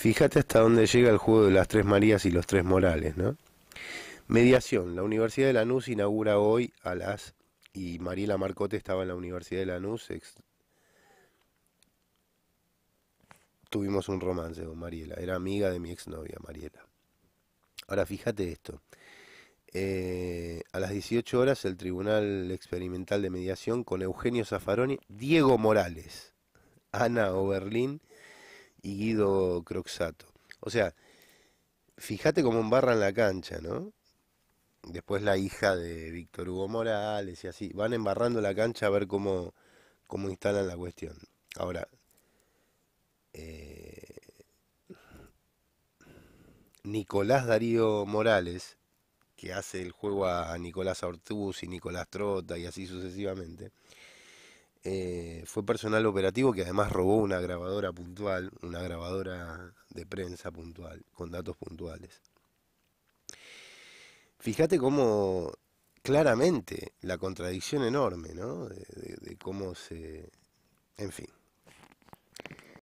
Fíjate hasta dónde llega el juego de las tres Marías y los tres Morales, ¿no? Mediación. La Universidad de Lanús inaugura hoy a las... Y Mariela Marcote estaba en la Universidad de Lanús. Tuvimos un romance con Mariela. Era amiga de mi exnovia, Mariela. Ahora, fíjate esto. Eh, a las 18 horas el Tribunal Experimental de Mediación con Eugenio Zaffaroni, Diego Morales, Ana Oberlin y Guido Croxato. O sea, fíjate cómo embarran la cancha, ¿no? Después la hija de Víctor Hugo Morales y así. Van embarrando la cancha a ver cómo, cómo instalan la cuestión. Ahora, eh, Nicolás Darío Morales, que hace el juego a Nicolás Ortuz y Nicolás Trota y así sucesivamente, eh, fue personal operativo que además robó una grabadora puntual, una grabadora de prensa puntual, con datos puntuales. Fíjate cómo claramente la contradicción enorme, ¿no? de cómo se... En fin.